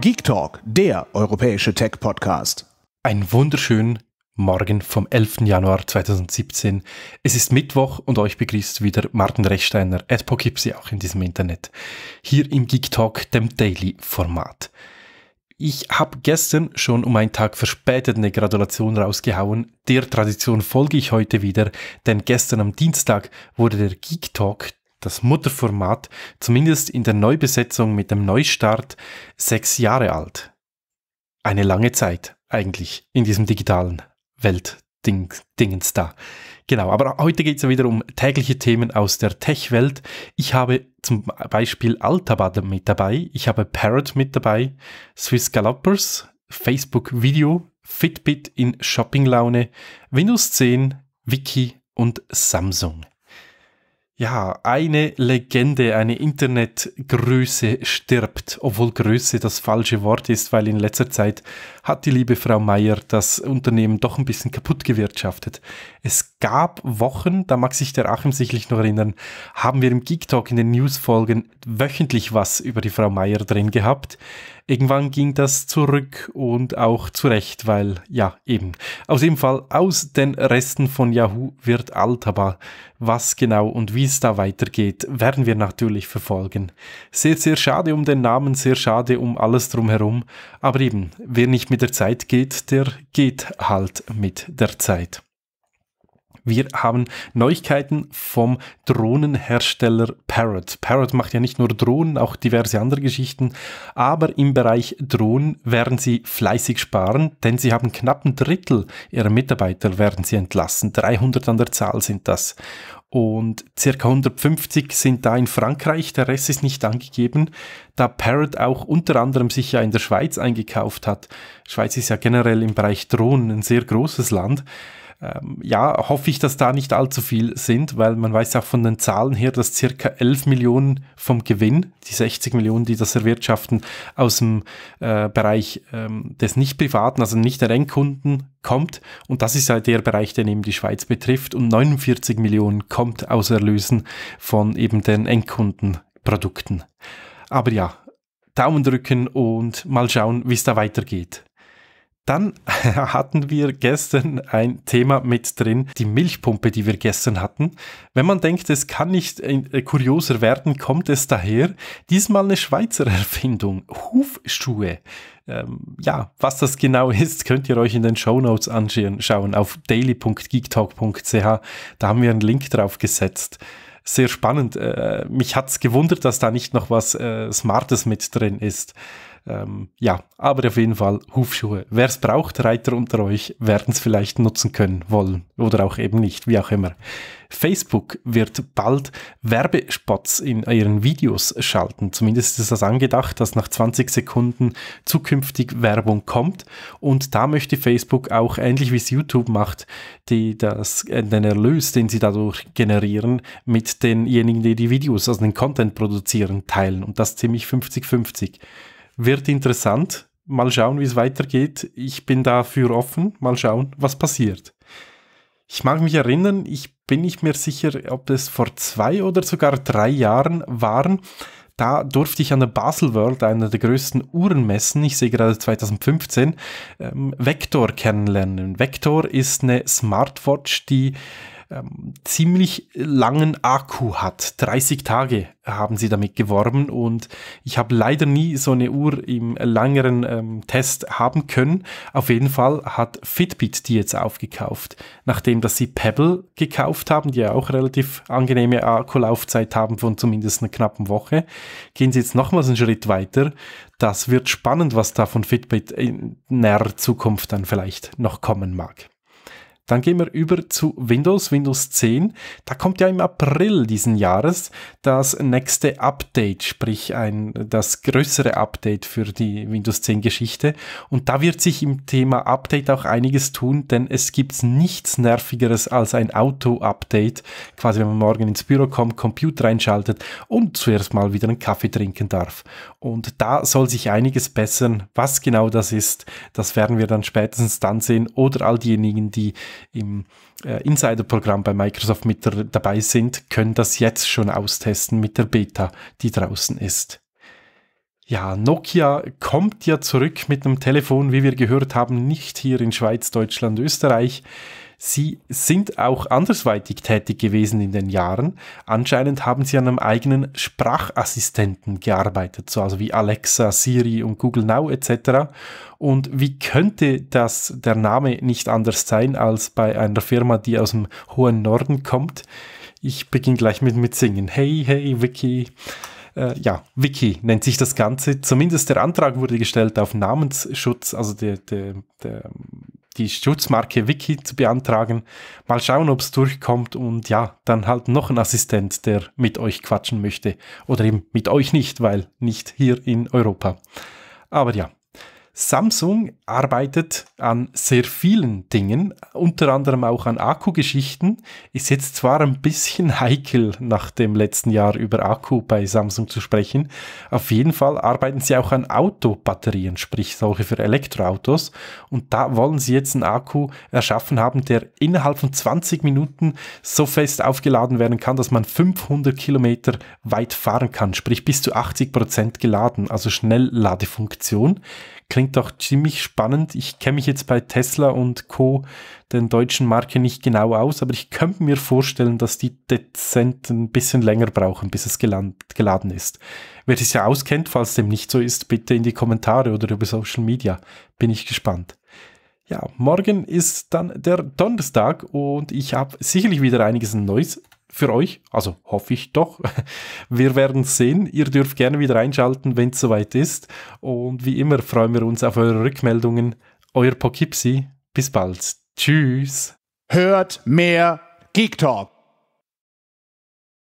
Geek Talk, der europäische Tech-Podcast. Einen wunderschönen Morgen vom 11. Januar 2017. Es ist Mittwoch und euch begrüßt wieder Martin Rechsteiner, Edpo Gipsy auch in diesem Internet, hier im Geek Talk, dem Daily-Format. Ich habe gestern schon um einen Tag verspätet eine Gratulation rausgehauen. Der Tradition folge ich heute wieder, denn gestern am Dienstag wurde der Geek Talk das Mutterformat, zumindest in der Neubesetzung mit dem Neustart, sechs Jahre alt. Eine lange Zeit eigentlich in diesem digitalen Welt da. Genau, aber heute geht es ja wieder um tägliche Themen aus der Tech-Welt. Ich habe zum Beispiel Altaba mit dabei, ich habe Parrot mit dabei, Swiss Galoppers, Facebook Video, Fitbit in Shoppinglaune, Windows 10, Wiki und Samsung ja, eine Legende, eine Internetgröße stirbt, obwohl Größe das falsche Wort ist, weil in letzter Zeit hat die liebe Frau Meier das Unternehmen doch ein bisschen kaputt gewirtschaftet. Es gab Wochen, da mag sich der Achim sicherlich noch erinnern, haben wir im Geek Talk in den Newsfolgen wöchentlich was über die Frau Meier drin gehabt. Irgendwann ging das zurück und auch zurecht, weil ja, eben. Aus jedem Fall, aus den Resten von Yahoo wird Altaba. Was genau und wie es da weitergeht, werden wir natürlich verfolgen. Sehr, sehr schade um den Namen, sehr schade um alles drumherum. Aber eben, wer nicht mit der Zeit geht, der geht halt mit der Zeit. Wir haben Neuigkeiten vom Drohnenhersteller Parrot. Parrot macht ja nicht nur Drohnen, auch diverse andere Geschichten, aber im Bereich Drohnen werden sie fleißig sparen, denn sie haben knapp ein Drittel ihrer Mitarbeiter werden sie entlassen. 300 an der Zahl sind das und circa 150 sind da in Frankreich, der Rest ist nicht angegeben, da Parrot auch unter anderem sich ja in der Schweiz eingekauft hat. Schweiz ist ja generell im Bereich Drohnen ein sehr großes Land ähm, ja, hoffe ich, dass da nicht allzu viel sind, weil man weiß auch von den Zahlen her, dass circa 11 Millionen vom Gewinn, die 60 Millionen, die das erwirtschaften, aus dem äh, Bereich ähm, des nicht privaten, also nicht der Endkunden kommt. Und das ist halt der Bereich, der eben die Schweiz betrifft. Und 49 Millionen kommt aus Erlösen von eben den Endkundenprodukten. Aber ja, Daumen drücken und mal schauen, wie es da weitergeht. Dann hatten wir gestern ein Thema mit drin, die Milchpumpe, die wir gestern hatten. Wenn man denkt, es kann nicht äh, kurioser werden, kommt es daher. Diesmal eine Schweizer Erfindung, Hufschuhe. Ähm, ja, was das genau ist, könnt ihr euch in den Show Notes anschauen auf daily.geektalk.ch. Da haben wir einen Link drauf gesetzt sehr spannend. Äh, mich es gewundert, dass da nicht noch was äh, Smartes mit drin ist. Ähm, ja, aber auf jeden Fall Hufschuhe. Wer es braucht, Reiter unter euch werden es vielleicht nutzen können, wollen oder auch eben nicht, wie auch immer. Facebook wird bald Werbespots in ihren Videos schalten. Zumindest ist das angedacht, dass nach 20 Sekunden zukünftig Werbung kommt. Und da möchte Facebook auch, ähnlich wie es YouTube macht, die, das, äh, den Erlös, den sie dadurch generieren, mit denjenigen, die die Videos, also den Content produzieren, teilen. Und das ziemlich 50-50. Wird interessant. Mal schauen, wie es weitergeht. Ich bin dafür offen. Mal schauen, was passiert. Ich mag mich erinnern, ich bin nicht mehr sicher, ob es vor zwei oder sogar drei Jahren waren. Da durfte ich an der Basel World, einer der größten Uhrenmessen, ich sehe gerade 2015, ähm, Vector kennenlernen. Vector ist eine Smartwatch, die ähm, ziemlich langen Akku hat. 30 Tage haben sie damit geworben und ich habe leider nie so eine Uhr im längeren ähm, Test haben können. Auf jeden Fall hat Fitbit die jetzt aufgekauft. Nachdem, dass sie Pebble gekauft haben, die ja auch relativ angenehme Akkulaufzeit haben von zumindest einer knappen Woche, gehen sie jetzt nochmals einen Schritt weiter. Das wird spannend, was da von Fitbit in näherer Zukunft dann vielleicht noch kommen mag. Dann gehen wir über zu Windows, Windows 10. Da kommt ja im April diesen Jahres das nächste Update, sprich ein, das größere Update für die Windows 10 Geschichte. Und da wird sich im Thema Update auch einiges tun, denn es gibt nichts Nervigeres als ein Auto-Update. Quasi, wenn man morgen ins Büro kommt, Computer einschaltet und zuerst mal wieder einen Kaffee trinken darf. Und da soll sich einiges bessern. Was genau das ist, das werden wir dann spätestens dann sehen. Oder all diejenigen, die im äh, Insider-Programm bei Microsoft mit dabei sind, können das jetzt schon austesten mit der Beta, die draußen ist. Ja, Nokia kommt ja zurück mit einem Telefon, wie wir gehört haben, nicht hier in Schweiz, Deutschland, Österreich, Sie sind auch andersweitig tätig gewesen in den Jahren. Anscheinend haben Sie an einem eigenen Sprachassistenten gearbeitet, so also wie Alexa, Siri und Google Now etc. Und wie könnte das der Name nicht anders sein als bei einer Firma, die aus dem hohen Norden kommt? Ich beginne gleich mit mit singen. Hey, hey, Vicky äh, ja, Wiki nennt sich das Ganze. Zumindest der Antrag wurde gestellt auf Namensschutz, also der, der, der die Schutzmarke Wiki zu beantragen. Mal schauen, ob es durchkommt und ja, dann halt noch ein Assistent, der mit euch quatschen möchte. Oder eben mit euch nicht, weil nicht hier in Europa. Aber ja, Samsung arbeitet an sehr vielen Dingen, unter anderem auch an Akkugeschichten. Ist jetzt zwar ein bisschen heikel, nach dem letzten Jahr über Akku bei Samsung zu sprechen. Auf jeden Fall arbeiten sie auch an Autobatterien, sprich solche für Elektroautos. Und da wollen sie jetzt einen Akku erschaffen haben, der innerhalb von 20 Minuten so fest aufgeladen werden kann, dass man 500 Kilometer weit fahren kann, sprich bis zu 80 Prozent geladen, also Schnellladefunktion. Klingt klingt doch ziemlich spannend. Ich kenne mich jetzt bei Tesla und Co., den deutschen Marke, nicht genau aus, aber ich könnte mir vorstellen, dass die dezent ein bisschen länger brauchen, bis es geladen ist. Wer sich ja auskennt, falls dem nicht so ist, bitte in die Kommentare oder über Social Media. Bin ich gespannt. Ja, morgen ist dann der Donnerstag und ich habe sicherlich wieder einiges Neues für euch. Also hoffe ich doch. Wir werden es sehen. Ihr dürft gerne wieder einschalten, wenn es soweit ist. Und wie immer freuen wir uns auf eure Rückmeldungen. Euer Poughkeepsie. Bis bald. Tschüss. Hört mehr Geek Talk.